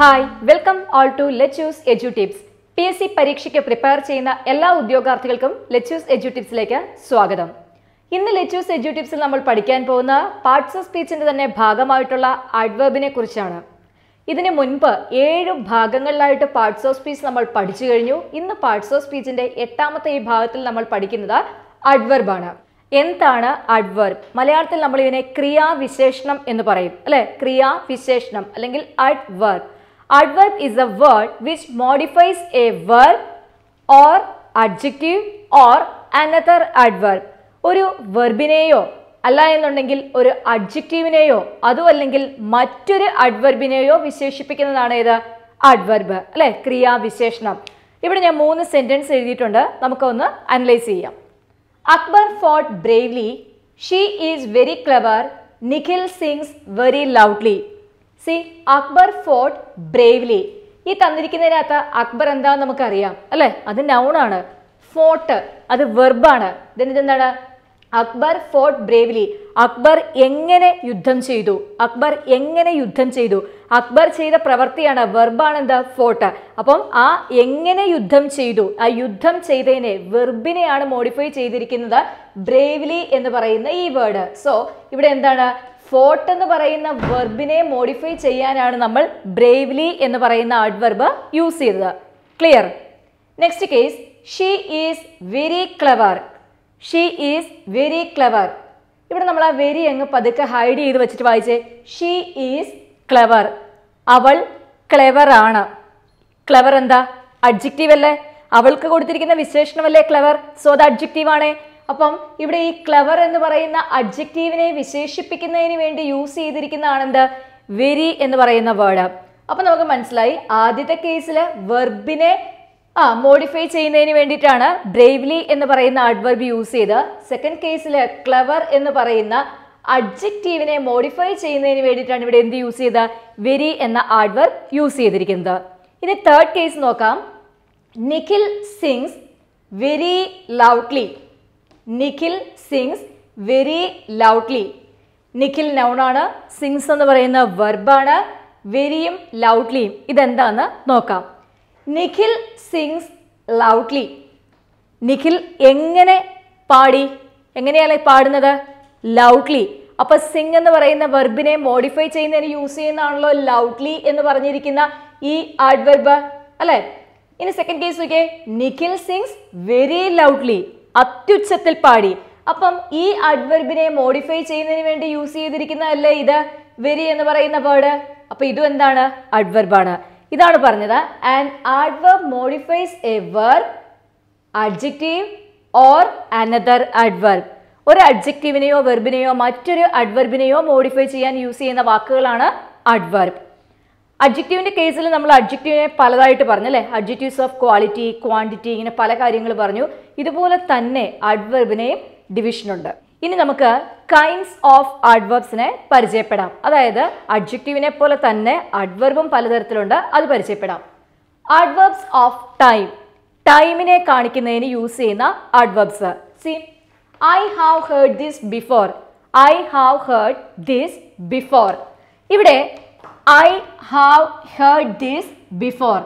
Hi welcome all to lettuce edu tips P S C പരീക്ഷയ്ക്ക് prepare ചെയ്യുന്ന എല്ലാ ഉദ്യോഗാർത്ഥികൾക്കും lettuce എജു ടിപ്സിലേക്ക് സ്വാഗതം ഇന്ന് ലെറ്റ്യൂസ് എജു ടിപ്സിൽ നമ്മൾ പഠിക്കാൻ പോകുന്ന പാർട്സ് ഓഫ് സ്പീച്ചിൻ്റെ തന്നെ ഭാഗമായിട്ടുള്ള അഡ്വേബിനെ കുറിച്ചാണ് ഇതിനു മുൻപ് ഏഴ് ഭാഗങ്ങളിലായിട്ട് പാർട്സ് ഓഫ് സ്പീച്ച് നമ്മൾ പഠിച്ചു കഴിഞ്ഞു ഇന്ന് പാർട്സ് ഓഫ് സ്പീച്ചിൻ്റെ എട്ടാമത്തെ ഈ ഭാഗത്തിൽ നമ്മൾ പഠിക്കുന്നത് അഡ്വർബാണ് എന്താണ് അഡ്വർബ് മലയാളത്തിൽ നമ്മൾ ഇതിനെ ക്രിയാവിശേഷണം എന്ന് പറയും അല്ലെ ക്രിയാവിശേഷണം അല്ലെങ്കിൽ adverb Adverb is a word which modifies a verb or adjective or another adverb. ഒരു വെർബിനെയോ അല്ല എന്നുണ്ടെങ്കിൽ ഒരു അഡ്ജക്റ്റീവിനെയോ അതും അല്ലെങ്കിൽ മറ്റൊരു അഡ്വർബിനെയോ വിശേഷിപ്പിക്കുന്നതാണ് ഏത് അഡ്വർബ് അല്ലെ ക്രിയാവിശേഷണം ഇവിടെ ഞാൻ മൂന്ന് സെന്റൻസ് എഴുതിയിട്ടുണ്ട് നമുക്കൊന്ന് അനലൈസ് ചെയ്യാം Akbar fought bravely she is very clever Nikhil sings very loudly see Akbar fought bravely ഈ തന്നിരിക്കുന്നതിനകത്ത് അക്ബർ എന്താന്ന് നമുക്കറിയാം അല്ലേ അത് നൗണാണ് ഫോർട്ട് അത് വെർബാണ് ഇതെന്താണ് എന്താണ് അക്ബർ ഫോർട്ട് ബ്രേവ്ലി അക്ബർ എങ്ങനെ യുദ്ധം ചെയ്തു അക്ബർ എങ്ങനെ യുദ്ധം ചെയ്തു അക്ബർ ചെയ്ത പ്രവൃത്തിയാണ് വെർബാണ് എന്താ ഫോട്ട് അപ്പം ആ എങ്ങനെ യുദ്ധം ചെയ്തു ആ യുദ്ധം ചെയ്തതിനെ വെർബിനെയാണ് മോഡിഫൈ ചെയ്തിരിക്കുന്നത് ബ്രേവ്ലി എന്ന് പറയുന്ന ഈ വേർഡ് സോ ഇവിടെ എന്താണ് ഫോർട്ട് എന്ന് പറയുന്ന വെർബിനെ മോഡിഫൈ ചെയ്യാനാണ് നമ്മൾ ബ്രേവ്ലി എന്ന് പറയുന്ന ആഡ്വർബ് യൂസ് ചെയ്തത് clear next case she is very clever she is very clever ഇവിടെ നമ്മൾ ആ വെരി അങ്ങ് പതുക്കെ ഹൈഡ് ചെയ്ത് വെച്ചിട്ട് വായിച്ചേ ഷീ ഈസ് ക്ലെവർ അവൾ ക്ലെവർ ആണ് ക്ലെവർ എന്താ അഡ്ജക്റ്റീവ് അല്ലേ അവൾക്ക് കൊടുത്തിരിക്കുന്ന വിശേഷണമല്ലേ ക്ലെവർ സോ അത് അഡ്ജക്റ്റീവ് ആണേ അപ്പം ഇവിടെ ഈ ക്ലെവർ എന്ന് പറയുന്ന അഡ്ജക്റ്റീവിനെ വിശേഷിപ്പിക്കുന്നതിന് വേണ്ടി യൂസ് ചെയ്തിരിക്കുന്നതാണെന്ത് വെരി എന്ന് പറയുന്ന വേർഡ് അപ്പം നമുക്ക് മനസ്സിലായി ആദ്യത്തെ കേസിൽ വെർബിനെ ആ മോഡിഫൈ ചെയ്യുന്നതിന് വേണ്ടിയിട്ടാണ് ബ്രേവ്ലി എന്ന് പറയുന്ന അഡ്വർബ് യൂസ് ചെയ്ത് സെക്കൻഡ് കേസിൽ ക്ലവർ എന്ന് പറയുന്ന അഡ്ജക്റ്റീവിനെ മോഡിഫൈ ചെയ്യുന്നതിന് വേണ്ടിയിട്ടാണ് ഇവിടെ എന്ത് യൂസ് ചെയ്ത വെരി എന്ന ആഡ്വർബ് യൂസ് ചെയ്തിരിക്കുന്നത് ഇനി തേർഡ് കേസ് നോക്കാം Nikhil sings very loudly Nikhil sings very loudly Nikhil നൗണാണ് സിംഗ്സ് എന്ന് പറയുന്ന വെർബാണ് വെരിയും ലൗഡ്ലിയും ഇതെന്താണെന്ന് നോക്കാം നിഖിൽ സിങ്സ് ലൗഡ്ലി നിഖിൽ എങ്ങനെ പാടി എങ്ങനെയാണ് പാടുന്നത് ലൗഡ്ലി അപ്പൊ സിംഗ് എന്ന് പറയുന്ന വെർബിനെ മോഡിഫൈ ചെയ്യുന്നതിന് യൂസ് ചെയ്യുന്നതാണല്ലോ ലൗഡ്ലി എന്ന് പറഞ്ഞിരിക്കുന്ന ഈ ആഡ് വെർബ് അല്ലേ ഇനി സെക്കൻഡ് കേസ് നോക്കിയേ നിഖിൽ സിംഗ്സ് വെരി ലൗഡ്ലി അത്യുച്ചത്തിൽ പാടി അപ്പം ഈ അഡ്വർബിനെ മോഡിഫൈ ചെയ്യുന്നതിന് വേണ്ടി യൂസ് ചെയ്തിരിക്കുന്ന അല്ലേ ഇത് വെരി എന്ന് പറയുന്ന വേർഡ് അപ്പൊ ഇതും എന്താണ് അഡ്വെർബാണ് ഇതാണ് പറഞ്ഞത് an adverb modifies a verb, adjective or another adverb. ഒരു അഡ്ജക്റ്റീവിനെയോ വെർബിനെയോ മറ്റൊരു അഡ്വർബിനെയോ മോഡിഫൈ ചെയ്യാൻ യൂസ് ചെയ്യുന്ന വാക്കുകളാണ് അഡ്വർബ് അഡ്ജക്റ്റീവിൻ്റെ കേസിൽ നമ്മൾ അഡ്ജക്റ്റീവിനെ പലതായിട്ട് പറഞ്ഞു അല്ലേ അഡ്ജക്റ്റീവ്സ് ഓഫ് ക്വാളിറ്റി ക്വാണ്ടിറ്റി ഇങ്ങനെ പല കാര്യങ്ങൾ പറഞ്ഞു ഇതുപോലെ തന്നെ അഡ്വർബിനെയും ഡിവിഷനുണ്ട് ഇനി നമുക്ക് കൈൻഡ്സ് ഓഫ് അഡ്വർബ്സിനെ പരിചയപ്പെടാം അതായത് അഡ്ജക്റ്റീവിനെ പോലെ തന്നെ അഡ്വർബും പലതരത്തിലുണ്ട് അത് പരിചയപ്പെടാം അഡ്വർബ്സ് ഓഫ് ടൈം ടൈമിനെ കാണിക്കുന്നതിന് യൂസ് ചെയ്യുന്ന adverbs see I have heard this before I have heard this before ഇവിടെ I have heard this before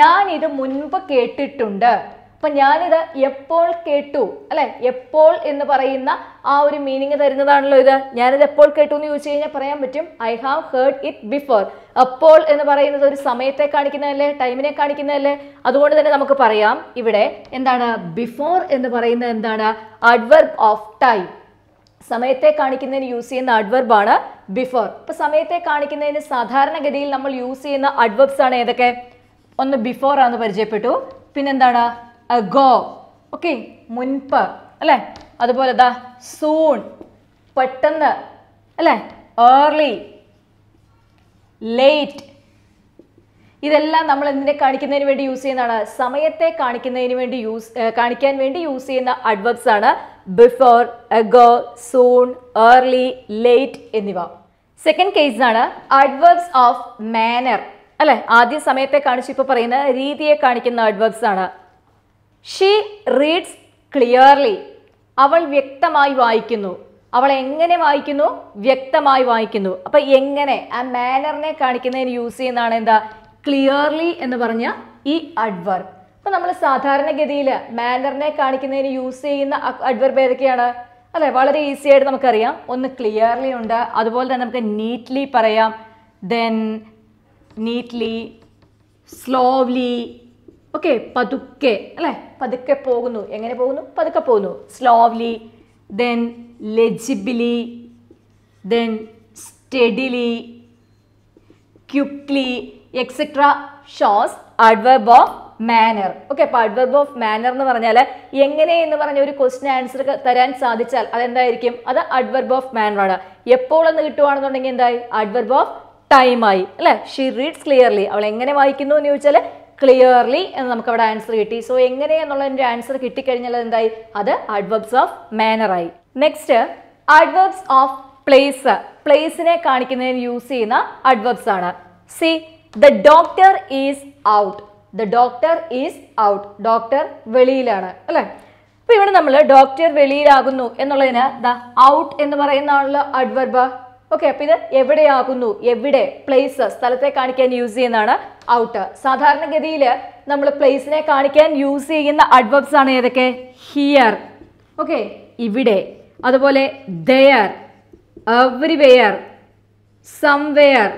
ഞാൻ ഇത് മുൻപ് കേട്ടിട്ടുണ്ട് അപ്പം ഞാനിത് എപ്പോൾ കേട്ടു അല്ലെ എപ്പോൾ എന്ന് പറയുന്ന ആ ഒരു മീനിങ് തരുന്നതാണല്ലോ ഇത് ഞാനിത് എപ്പോൾ കേട്ടു എന്ന് ചോദിച്ചു കഴിഞ്ഞാൽ പറയാൻ പറ്റും I have heard it before അപ്പോൾ എന്ന് പറയുന്നത് ഒരു സമയത്തെ കാണിക്കുന്നതല്ലേ ടൈമിനെ കാണിക്കുന്നതല്ലേ അതുകൊണ്ട് തന്നെ നമുക്ക് പറയാം ഇവിടെ എന്താണ് ബിഫോർ എന്ന് പറയുന്നത് എന്താണ് അഡ്വർബ് ഓഫ് ടൈം സമയത്തെ കാണിക്കുന്നതിന് യൂസ് ചെയ്യുന്ന അഡ്വർബ് ആണ് ബിഫോർ അപ്പൊ സമയത്തെ കാണിക്കുന്നതിന് സാധാരണഗതിയിൽ നമ്മൾ യൂസ് ചെയ്യുന്ന അഡ്വർബ്സ് ആണ് ഏതൊക്കെ ഒന്ന് ബിഫോർ ആണെന്ന് പരിചയപ്പെട്ടു പിന്നെന്താണ് അഗോ ഓക്കെ മുൻപ് അല്ലേ അതുപോലെ ദാ സൂൺ പെട്ടെന്ന് അല്ലേ ഏർലി ലേറ്റ് ഇതെല്ലാം നമ്മൾ എന്തിനെ കാണിക്കുന്നതിന് വേണ്ടി യൂസ് ചെയ്യുന്നതാണ് സമയത്തെ കാണിക്കുന്നതിന് വേണ്ടി യൂസ് കാണിക്കാൻ വേണ്ടി യൂസ് ചെയ്യുന്ന അഡ്വർബ്സ് ആണ് before ago soon early late എന്നിവ സെക്കൻഡ് കേസ് ആണ് അഡ്വർബ്സ് ഓഫ് മാനർ അല്ലെ ആദ്യ സമയത്തെ കാണിച്ച് ഇപ്പോൾ പറയുന്ന രീതിയെ കാണിക്കുന്ന അഡ്വർബ്സ് ആണ് ഷീ റീഡ്സ് ക്ലിയർലി അവൾ വ്യക്തമായി വായിക്കുന്നു അവൾ എങ്ങനെ വായിക്കുന്നു വ്യക്തമായി വായിക്കുന്നു അപ്പൊ എങ്ങനെ ആ മാനറിനെ കാണിക്കുന്നതിന് യൂസ് ചെയ്യുന്നതാണ് എന്താ ക്ലിയർലി എന്ന് പറഞ്ഞ ഈ അഡ്വർബ് അപ്പൊ നമ്മൾ സാധാരണഗതിയിൽ മാനറിനെ കാണിക്കുന്നതിന് യൂസ് ചെയ്യുന്ന അഡ്വർബ് ഏതൊക്കെയാണ് അല്ലെ വളരെ ഈസി ആയിട്ട് നമുക്കറിയാം ഒന്ന് ക്ലിയർലി ഉണ്ട് അതുപോലെ തന്നെ നമുക്ക് നീറ്റ്ലി പറയാം ദെൻ നീറ്റ്ലി സ്ലോവ്ലി ഓക്കെ പതുക്കെ അല്ലേ പതുക്കെ പോകുന്നു എങ്ങനെ പോകുന്നു പതുക്കെ പോകുന്നു slowly then legibly then steadily quickly etcetera shows adverb of manner okay അപ്പോൾ അഡ്വർബ് ഓഫ് മാനർ എന്ന് പറഞ്ഞാൽ എങ്ങനെ എന്ന് പറഞ്ഞ ഒരു ക്വസ്റ്റിന് ആൻസർ തരാൻ സാധിച്ചാൽ അതെന്തായിരിക്കും അത് അഡ്വർബ് ഓഫ് മാനർ ആണ് എപ്പോൾ എന്ന് കിട്ടുവാണെന്നുണ്ടെങ്കിൽ എന്തായി അഡ്വർബ് ഓഫ് ടൈമായി അല്ലേ ഷീ റീഡ്സ് ക്ലിയർലി അവൾ എങ്ങനെ വായിക്കുന്നു എന്ന് ചോദിച്ചാൽ ക്ലിയർലി എന്ന് നമുക്ക് അവിടെ ആൻസർ കിട്ടി സോ എങ്ങനെ എന്നുള്ളതിൻ്റെ ആൻസർ കിട്ടിക്കഴിഞ്ഞാൽ എന്തായി അത് അഡ്വബ്സ് ഓഫ് മാനറായി നെക്സ്റ്റ് അഡ്വബ്സ് ഓഫ് പ്ലേസ് പ്ലേസിനെ കാണിക്കുന്നതിന് യൂസ് ചെയ്യുന്ന അഡ്വബ്സ് ആണ് see the doctor is out the doctor is out doctor വെളിയിലാണ് അല്ലേ അപ്പൊ ഇവിടെ നമ്മൾ ഡോക്ടർ വെളിയിലാകുന്നു എന്നുള്ളതിന് ദ ഔട്ട് എന്ന് പറയുന്ന ആണല്ലോ അഡ്വർബ് ഓക്കെ അപ്പൊ ഇത് എവിടെയാകുന്നു എവിടെ പ്ലേസ് സ്ഥലത്തെ കാണിക്കാൻ യൂസ് ചെയ്യുന്നതാണ് ഔട്ട് സാധാരണഗതിയിൽ നമ്മൾ പ്ലേസിനെ കാണിക്കാൻ യൂസ് ചെയ്യുന്ന അഡ്വബ്സ് ആണ് ഏതൊക്കെ ഹിയർ ഓക്കെ ഇവിടെ അതുപോലെ there everywhere somewhere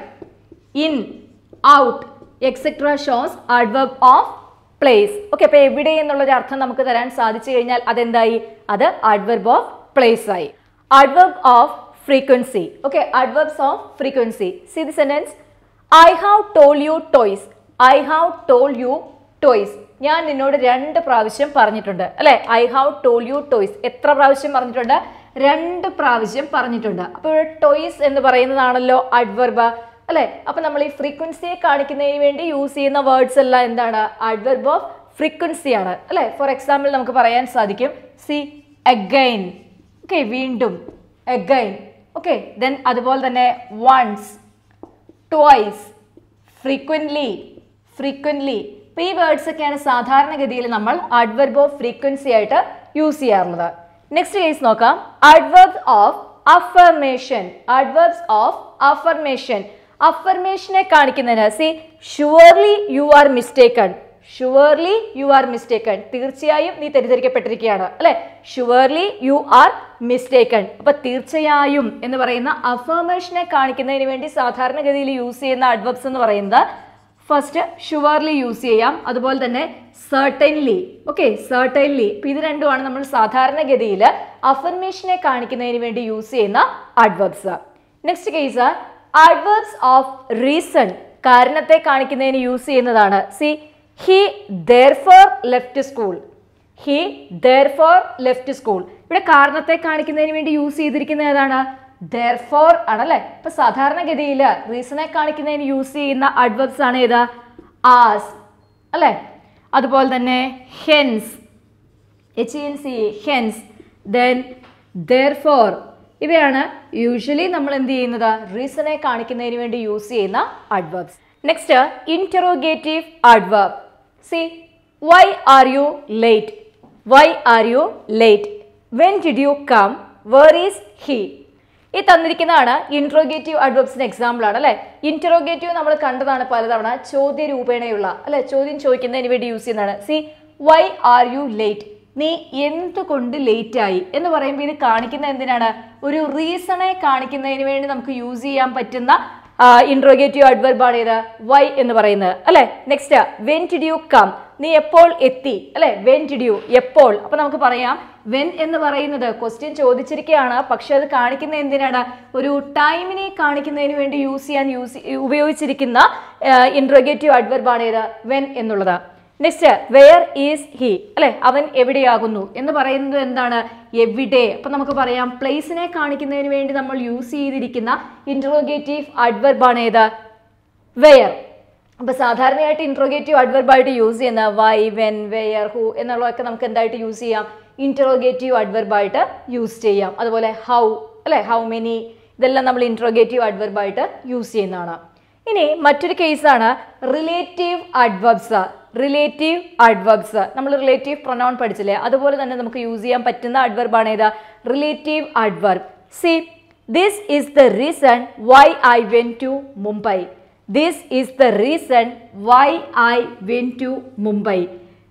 in out etcetera shows adverb of place okay അപ്പൊ എവിടെ എന്നുള്ളൊരു അർത്ഥം നമുക്ക് തരാൻ സാധിച്ചു കഴിഞ്ഞാൽ അതെന്തായി അത് അഡ്വർബ് ഓഫ് പ്ലേസ് ആയി adverb of frequency okay adverbs of frequency see the sentence I have told you twice I have told you twice ഞാൻ നിന്നോട് രണ്ട് പ്രാവശ്യം പറഞ്ഞിട്ടുണ്ട് അല്ലെ I have told you twice എത്ര പ്രാവശ്യം പറഞ്ഞിട്ടുണ്ട് രണ്ട് പ്രാവശ്യം പറഞ്ഞിട്ടുണ്ട് അപ്പോൾ ടോയ്സ് എന്ന് പറയുന്നതാണല്ലോ അഡ്വർബ് അല്ലേ അപ്പൊ നമ്മൾ ഈ ഫ്രീക്വൻസിയെ കാണിക്കുന്നതിന് വേണ്ടി യൂസ് ചെയ്യുന്ന വേർഡ്സ് എല്ലാം എന്താണ് അഡ്വർബ് ഓഫ് ഫ്രീക്വൻസി ആണ് അല്ലേ ഫോർ എക്സാമ്പിൾ നമുക്ക് പറയാൻ സാധിക്കും സി അഗൈൻ ഓക്കെ വീണ്ടും അഗൈൻ ഓക്കെ ദെൻ അതുപോലെ തന്നെ വൺസ് ട്വൈസ് ഫ്രീക്വൻ്റ്ലി ഫ്രീക്വൻ്റ്ലി ഇപ്പോൾ ഈ വേർഡ്സ് ഒക്കെയാണ് സാധാരണഗതിയിൽ നമ്മൾ അഡ്വർബ് ഓഫ് ഫ്രീക്വൻസി ആയിട്ട് യൂസ് ചെയ്യാറുള്ളത് നെക്സ്റ്റ് കേസ് നോക്കാം adverbs of affirmation adverbs of affirmation അഫർമേഷനെ കാണിക്കുന്നതിന് see surely you are mistaken surely you are mistaken തീർച്ചയായും നീ തെറ്റിദ്ധരിക്കപ്പെട്ടിരിക്കുകയാണ് അല്ലെ ഷുവർലി യു ആർ മിസ്റ്റേക്കൺ അപ്പൊ തീർച്ചയായും എന്ന് പറയുന്ന അഫർമേഷനെ കാണിക്കുന്നതിന് വേണ്ടി സാധാരണഗതിയിൽ യൂസ് ചെയ്യുന്ന അഡ്വബ്സ് എന്ന് പറയുന്നത് ഫസ്റ്റ് ഷുവർലി യൂസ് ചെയ്യാം അതുപോലെ തന്നെ സർട്ടൻലി ഓക്കെ സർട്ടൻലി ഇപ്പൊ ഇത് രണ്ടുമാണ് നമ്മൾ സാധാരണഗതിയിൽ അഫർമേഷനെ കാണിക്കുന്നതിന് വേണ്ടി യൂസ് ചെയ്യുന്ന adverbs next case adverbs of reason കാരണത്തെ കാണിക്കുന്നതിന് യൂസ് ചെയ്യുന്നതാണ് see he therefore left school he therefore left school ഇവിടെ കാരണത്തെ കാണിക്കുന്നതിന് വേണ്ടി യൂസ് ചെയ്തിരിക്കുന്നത് ഏതാണ് ദർഫോർ ആണല്ലേ ഇപ്പൊ സാധാരണഗതിയിൽ റീസണെ കാണിക്കുന്നതിന് യൂസ് ചെയ്യുന്ന അഡ്വർബ്സ് ആണ് ഏത് ആസ് അല്ലേ അതുപോലെ തന്നെ hence H N C hence then therefore ഇവയാണ് യൂഷ്വലി നമ്മൾ എന്ത് ചെയ്യുന്നത് റീസണെ കാണിക്കുന്നതിന് വേണ്ടി യൂസ് ചെയ്യുന്ന adverbs next interrogative adverb See, why are you late? Why are you late? When did you come? Where is he? ഈ തന്നിരിക്കുന്നതാണ് ഇൻട്രോഗേറ്റീവ് അഡ്വബ്സിന്റെ എക്സാമ്പിൾ ആണ് അല്ലെ ഇൻട്രോഗേറ്റീവ് നമ്മൾ കണ്ടതാണ് പലതവണ ചോദ്യ രൂപേണയുള്ള അല്ലെ ചോദ്യം ചോദിക്കുന്നതിന് വേണ്ടി യൂസ് ചെയ്യുന്നതാണ് see why are you late നീ എന്തുകൊണ്ട് ലേറ്റ് ആയി എന്ന് പറയുമ്പോൾ ഇത് കാണിക്കുന്ന എന്തിനാണ് ഒരു റീസണെ കാണിക്കുന്നതിന് വേണ്ടി നമുക്ക് യൂസ് ചെയ്യാൻ പറ്റുന്ന ഇൻട്രോഗേറ്റീവ് അഡ്വർബാണ് ഏത് വൈ എന്ന് പറയുന്നത് അല്ലെ next when did you come നീ എപ്പോൾ എത്തി അല്ലെ വെൻ ടിഡ് യു എപ്പോൾ അപ്പൊ നമുക്ക് പറയാം വെൻ എന്ന് പറയുന്നത് ക്വസ്റ്റ്യൻ ചോദിച്ചിരിക്കുകയാണ് പക്ഷെ അത് കാണിക്കുന്ന എന്തിനാണ് ഒരു ടൈമിനെ കാണിക്കുന്നതിന് വേണ്ടി യൂസ് ചെയ്യാൻ യൂസ് ഉപയോഗിച്ചിരിക്കുന്ന ഇൻട്രോഗേറ്റീവ് അഡ്വർബാണ് ഏത് വെൻ എന്നുള്ളത് നെക്സ്റ്റ് വെയർ ഈസ് ഹി അല്ലെ അവൻ എവിടെയാകുന്നു എന്ന് പറയുന്നത് എന്താണ് എവിടെ അപ്പൊ നമുക്ക് പറയാം പ്ലേസിനെ കാണിക്കുന്നതിന് വേണ്ടി നമ്മൾ യൂസ് ചെയ്തിരിക്കുന്ന ഇൻട്രോഗേറ്റീവ് അഡ്വർബാണ് ഏത് വെയർ അപ്പോൾ സാധാരണയായിട്ട് ഇൻട്രോഗേറ്റീവ് അഡ്വർബായിട്ട് യൂസ് ചെയ്യുന്ന വൈ വെൻ വെയർ ഹു എന്നുള്ളതൊക്കെ നമുക്ക് എന്തായിട്ട് യൂസ് ചെയ്യാം ഇൻട്രോഗേറ്റീവ് അഡ്വർബായിട്ട് യൂസ് ചെയ്യാം അതുപോലെ ഹൗ അല്ലെ ഹൗ മെനി ഇതെല്ലാം നമ്മൾ ഇൻട്രോഗേറ്റീവ് അഡ്വർബായിട്ട് യൂസ് ചെയ്യുന്നതാണ് ഇനി മറ്റൊരു കേസാണ് റിലേറ്റീവ് അഡ്വബ്സ് റിലേറ്റീവ് അഡ്വബ്സ് നമ്മൾ റിലേറ്റീവ് പ്രൊനൗൺ പഠിച്ചില്ലേ അതുപോലെ തന്നെ നമുക്ക് യൂസ് ചെയ്യാൻ പറ്റുന്ന അഡ്വർബാണ് ഏതാ relative adverb see this is the reason why I went to Mumbai this is the reason why I went to Mumbai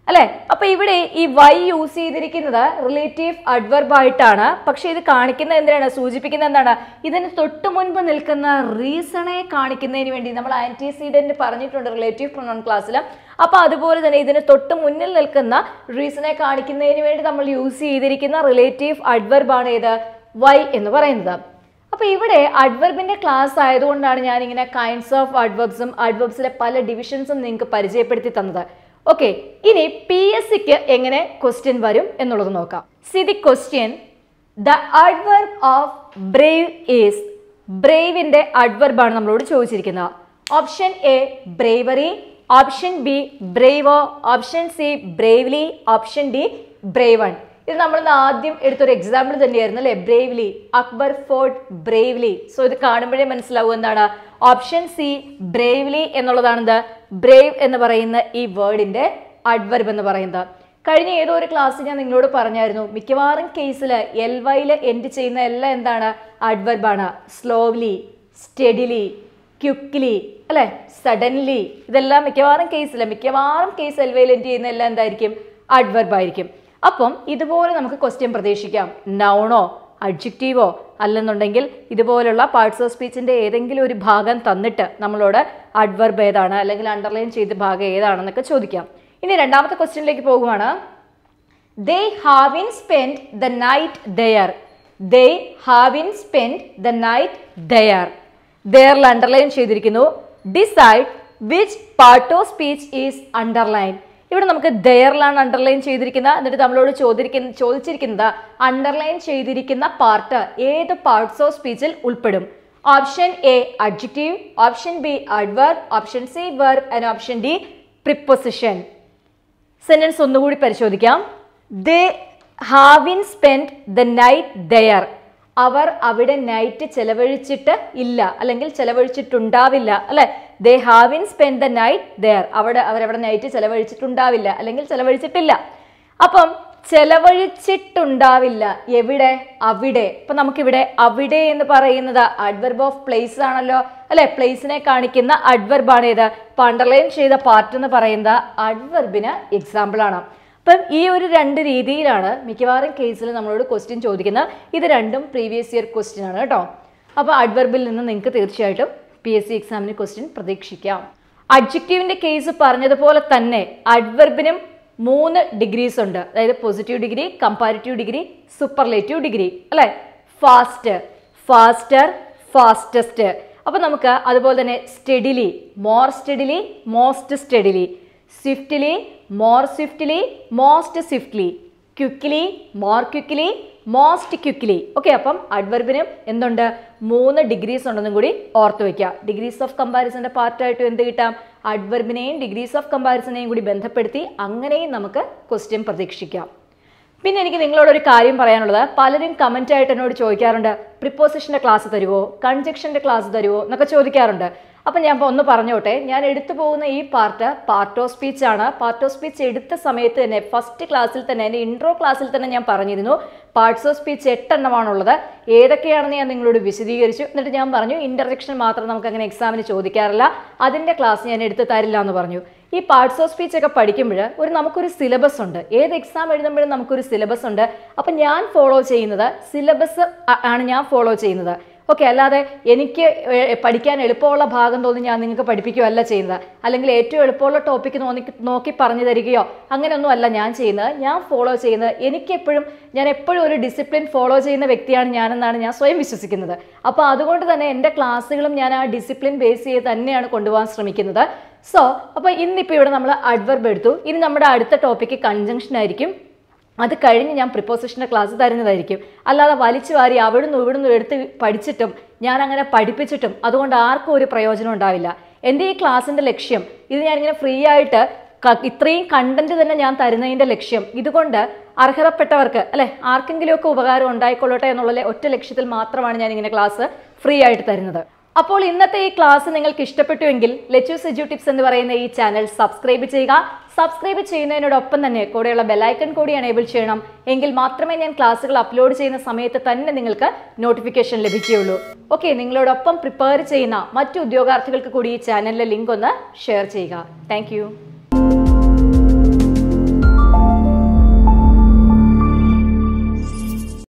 അല്ലേ അപ്പൊ ഇവിടെ ഈ വൈ യൂസ് ചെയ്തിരിക്കുന്നത് റിലേറ്റീവ് അഡ്വർബ് ആയിട്ടാണ് പക്ഷെ ഇത് കാണിക്കുന്നത് എന്തിനാണ് സൂചിപ്പിക്കുന്നത് എന്താണ് ഇതിന് തൊട്ട് മുൻപ് നിൽക്കുന്ന റീസണെ കാണിക്കുന്നതിന് വേണ്ടി നമ്മൾ ആന്റിസിഡന്റ് പറഞ്ഞിട്ടുണ്ട് റിലേറ്റീവ് പ്രൊനൗൺ ക്ലാസ്സിൽ അപ്പൊ അതുപോലെ തന്നെ ഇതിന് തൊട്ട് മുന്നിൽ നിൽക്കുന്ന റീസണെ കാണിക്കുന്നതിന് വേണ്ടി നമ്മൾ യൂസ് ചെയ്തിരിക്കുന്ന റിലേറ്റീവ് അഡ്വർബ് ആണ് ഏത് വൈ എന്ന് പറയുന്നത് അപ്പൊ ഇവിടെ അഡ്വർബിന്റെ ക്ലാസ് ആയതുകൊണ്ടാണ് ഞാൻ ഇങ്ങനെ കൈൻഡ്സ് ഓഫ് അഡ്വർബ്സും അഡ്വർബ്സിലെ പല ഡിവിഷൻസും നിങ്ങൾക്ക് പരിചയപ്പെടുത്തി തന്നത് ഓക്കെ ഇനി പി എസ് സിക്ക് എങ്ങനെ ക്വസ്റ്റ്യൻ വരും എന്നുള്ളത് നോക്കാം see the question the adverb of brave is ബ്രേവിൻ്റെ അഡ്വർബാണ് നമ്മളോട് ചോദിച്ചിരിക്കുന്നത് option A bravery option B bravo option C bravely option D braven ഇത് നമ്മൾ ആദ്യം എടുത്തൊരു എക്സാമ്പിൾ തന്നെയായിരുന്നു അല്ലെ bravely Akbar fought bravely so ഇത് കാണുമ്പോഴേ മനസ്സിലാവും എന്താണ് ഓപ്ഷൻ സി ബ്രേവ്ലി എന്നുള്ളതാണെന്ത് ബ്രേവ് എന്ന് പറയുന്ന ഈ വേർഡിന്റെ അഡ്വർബ് എന്ന് പറയുന്നത് കഴിഞ്ഞ ഏതോ ഒരു ക്ലാസ്സിൽ ഞാൻ നിങ്ങളോട് പറഞ്ഞായിരുന്നു മിക്കവാറും കേസിൽ എൽ വൈയിൽ എൻഡ് ചെയ്യുന്ന എല്ലാം എന്താണ് അഡ്വർബാണ് സ്ലോവ്ലി സ്റ്റെഡിലി ക്യുക്ലി അല്ലേ സഡൻലി ഇതെല്ലാം മിക്കവാറും കേസിൽ മിക്കവാറും കേസ് എൽ വൈയിൽ എൻഡ് ചെയ്യുന്ന എല്ലാം എന്തായിരിക്കും അഡ്വർബായിരിക്കും അപ്പം ഇതുപോലെ നമുക്ക് ക്വസ്റ്റ്യൻ പ്രതീക്ഷിക്കാം നൗണോ അഡ്ജക്റ്റീവോ അല്ലെന്നുണ്ടെങ്കിൽ ഇതുപോലുള്ള പാർട്സ് ഓഫ് സ്പീച്ചിൻ്റെ ഏതെങ്കിലും ഒരു ഭാഗം തന്നിട്ട് നമ്മളോട് അഡ്വർബ് ഏതാണ് അല്ലെങ്കിൽ അണ്ടർലൈൻ ചെയ്ത ഭാഗം ഏതാണെന്നൊക്കെ ചോദിക്കാം ഇനി രണ്ടാമത്തെ ക്വസ്റ്റ്യനിലേക്ക് പോകുവാണ് they having spend the night there they having spend the night there ദയറിൽ അണ്ടർലൈൻ ചെയ്തിരിക്കുന്നു decide which part of speech is underline ഇവിടെ നമുക്ക് ദയറിലാണ് അണ്ടർലൈൻ ചെയ്തിരിക്കുന്നത് എന്നിട്ട് നമ്മളോട് ചോദിക്കുന്ന ചോദിച്ചിരിക്കുന്നത് അണ്ടർലൈൻ ചെയ്തിരിക്കുന്ന പാർട്ട് ഏത് പാർട്സ് ഓഫ് സ്പീച്ചിൽ ഉൾപ്പെടും option A adjective option B adverb option C verb and option D preposition sentence ഒന്നുകൂടി പരിശോധിക്കാം they having spend the night there അവർ അവിടെ നൈറ്റ് ചെലവഴിച്ചിട്ട് ഇല്ല അല്ലെങ്കിൽ ചെലവഴിച്ചിട്ടുണ്ടാവില്ല അല്ലെ they having spend the night there അവിടെ അവരവിടെ നൈറ്റ് ചെലവഴിച്ചിട്ടുണ്ടാവില്ല അല്ലെങ്കിൽ ചെലവഴിച്ചിട്ടില്ല അപ്പം ചെലവഴിച്ചിട്ടുണ്ടാവില്ല എവിടെ അവിടെ ഇപ്പം നമുക്കിവിടെ അവിടെ എന്ന് പറയുന്നത് അഡ്വർബ് ഓഫ് പ്ലേസ് ആണല്ലോ അല്ലെ പ്ലേസിനെ കാണിക്കുന്ന അഡ്വർബാണ് ഏത് പണ്ടർലൈൻ ചെയ്ത പാർട്ട് എന്ന് പറയുന്നത് അഡ്വർബിന് എക്സാമ്പിൾ ആണ് അപ്പം ഈ ഒരു രണ്ട് രീതിയിലാണ് മിക്കവാറും കേസിൽ നമ്മളോട് ക്വസ്റ്റ്യൻ ചോദിക്കുന്നത് ഇത് രണ്ടും പ്രീവിയസ് ഇയർ ക്വസ്റ്റ്യൻ ആണ് കേട്ടോ അപ്പോൾ അഡ്വർബിൽ നിന്ന് നിങ്ങൾക്ക് തീർച്ചയായിട്ടും പി എസ് സി എക്സാമിന് ക്വസ്റ്റ്യൻ പ്രതീക്ഷിക്കാം അഡ്ജക്റ്റീവിൻ്റെ കേസ് പറഞ്ഞതുപോലെ തന്നെ അഡ്വർബിനും മൂന്ന് ഡിഗ്രീസ് ഉണ്ട് അതായത് positive degree comparative degree superlative degree അല്ലെ ഫാസ്റ്റ് ഫാസ്റ്റർ ഫാസ്റ്റസ്റ്റ് അപ്പൊ നമുക്ക് അതുപോലെ തന്നെ steadily more steadily most steadily swiftly more swiftly most swiftly quickly more quickly most quickly okay അപ്പം അഡ്വർബിന് എന്തുണ്ട് മൂന്ന് ഡിഗ്രീസ് ഉണ്ടെന്നും കൂടി ഓർത്ത് വയ്ക്കുക ഡിഗ്രീസ് ഓഫ് കമ്പാരിസന്റെ പാർട്ടായിട്ട് എന്ത് കിട്ടാം അഡ്വർബിനെയും ഡിഗ്രീസ് ഓഫ് കമ്പാരിസനെയും കൂടി ബന്ധപ്പെടുത്തി അങ്ങനെയും നമുക്ക് ക്വസ്റ്റ്യൻ പ്രതീക്ഷിക്കാം പിന്നെ എനിക്ക് നിങ്ങളോട് ഒരു കാര്യം പറയാനുള്ളത് പലരും കമൻ്റ് എന്നോട് ചോദിക്കാറുണ്ട് പ്രിപ്പോസിഷൻ്റെ ക്ലാസ് തരുമോ കൺജക്ഷൻ്റെ ക്ലാസ് തരുമോ എന്നൊക്കെ ചോദിക്കാറുണ്ട് അപ്പം ഞാൻ ഒന്ന് പറഞ്ഞോട്ടെ ഞാൻ എടുത്തു പോകുന്ന ഈ പാർട്ട് പാർട്ട് ഓഫ് സ്പീച്ച് ആണ് പാർട്ട് ഓഫ് സ്പീച്ച് എടുത്ത സമയത്ത് തന്നെ ഫസ്റ്റ് ക്ലാസ്സിൽ തന്നെ എൻ്റെ ഇൻട്രോ ക്ലാസ്സിൽ തന്നെ ഞാൻ പറഞ്ഞിരുന്നു പാർട്സ് ഓഫ് സ്പീച്ച് എട്ടെണ്ണമാണുള്ളത് ഏതൊക്കെയാണെന്ന് ഞാൻ നിങ്ങളോട് വിശദീകരിച്ചു എന്നിട്ട് ഞാൻ പറഞ്ഞു ഇൻ്റർജെക്ഷൻ മാത്രം നമുക്ക് അങ്ങനെ എക്സാമിന് ചോദിക്കാറില്ല അതിൻ്റെ ക്ലാസ് ഞാൻ എടുത്ത് തരില്ല എന്ന് പറഞ്ഞു ഈ പാർട്സ് ഓഫ് സ്പീച്ച് ഒക്കെ പഠിക്കുമ്പോൾ ഒരു നമുക്കൊരു സിലബസ് ഉണ്ട് ഏത് എക്സാം എഴുതുമ്പോഴും നമുക്കൊരു സിലബസ് ഉണ്ട് അപ്പം ഞാൻ ഫോളോ ചെയ്യുന്നത് സിലബസ് ആണ് ഞാൻ ഫോളോ ചെയ്യുന്നത് ഓക്കെ അല്ലാതെ എനിക്ക് പഠിക്കാൻ എളുപ്പമുള്ള ഭാഗം തോന്നി ഞാൻ നിങ്ങൾക്ക് പഠിപ്പിക്കുകയല്ല ചെയ്യുന്നത് അല്ലെങ്കിൽ ഏറ്റവും എളുപ്പമുള്ള ടോപ്പിക്ക് നോക്കി നോക്കി പറഞ്ഞു തരികയോ അങ്ങനെയൊന്നും അല്ല ഞാൻ ചെയ്യുന്നത് ഞാൻ ഫോളോ ചെയ്യുന്നത് എനിക്കെപ്പോഴും ഞാൻ എപ്പോഴും ഒരു ഡിസിപ്ലിൻ ഫോളോ ചെയ്യുന്ന വ്യക്തിയാണ് ഞാനെന്നാണ് ഞാൻ സ്വയം വിശ്വസിക്കുന്നത് അപ്പോൾ അതുകൊണ്ട് തന്നെ എൻ്റെ ക്ലാസ്സുകളും ഞാൻ ആ ഡിസിപ്ലിൻ ബേസ് ചെയ്ത് തന്നെയാണ് കൊണ്ടുപോകാൻ ശ്രമിക്കുന്നത് സോ അപ്പോൾ ഇന്നിപ്പോൾ ഇവിടെ നമ്മൾ അഡ്വർബ് എടുത്തു ഇനി നമ്മുടെ അടുത്ത ടോപ്പിക്ക് കൺജങ്ഷൻ ആയിരിക്കും അത് കഴിഞ്ഞ് ഞാൻ പ്രിപ്പോസിഷൻ്റെ ക്ലാസ് തരുന്നതായിരിക്കും അല്ലാതെ വലിച്ചു വാരി അവിടുന്ന് ഇവിടുന്ന് എടുത്ത് പഠിച്ചിട്ടും ഞാൻ അങ്ങനെ പഠിപ്പിച്ചിട്ടും അതുകൊണ്ട് ആർക്കും ഒരു പ്രയോജനം ഉണ്ടാവില്ല എൻ്റെ ഈ ക്ലാസ്സിൻ്റെ ലക്ഷ്യം ഇത് ഞാനിങ്ങനെ ഫ്രീ ആയിട്ട് ഇത്രയും കണ്ടന്റ് തന്നെ ഞാൻ തരുന്നതിൻ്റെ ലക്ഷ്യം ഇതുകൊണ്ട് അർഹതപ്പെട്ടവർക്ക് അല്ലെ ആർക്കെങ്കിലുമൊക്കെ ഉപകാരം ഉണ്ടായിക്കൊള്ളട്ടെ എന്നുള്ള ഒറ്റ ലക്ഷ്യത്തിൽ മാത്രമാണ് ഞാൻ ഇങ്ങനെ ക്ലാസ് ഫ്രീ ആയിട്ട് തരുന്നത് അപ്പോൾ ഇന്നത്തെ ഈ ക്ലാസ് നിങ്ങൾക്ക് ഇഷ്ടപ്പെട്ടുവെങ്കിൽ ലെറ്റ്യൂസ് എജു ടിപ്സ് എന്ന് പറയുന്ന ഈ ചാനൽ സബ്സ്ക്രൈബ് ചെയ്യുക സബ്സ്ക്രൈബ് ചെയ്യുന്നതിനോടൊപ്പം തന്നെ കൂടെയുള്ള ബെലൈക്കൺ കൂടി എനേബിൾ ചെയ്യണം എങ്കിൽ മാത്രമേ ഞാൻ ക്ലാസ്സുകൾ അപ്ലോഡ് ചെയ്യുന്ന സമയത്ത് തന്നെ നിങ്ങൾക്ക് നോട്ടിഫിക്കേഷൻ ലഭിക്കുകയുള്ളൂ ഓക്കെ നിങ്ങളോടൊപ്പം പ്രിപ്പയർ ചെയ്യുന്ന മറ്റു ഉദ്യോഗാർത്ഥികൾക്ക് കൂടി ഈ ചാനലിലെ ലിങ്ക് ഒന്ന് ഷെയർ ചെയ്യുക താങ്ക്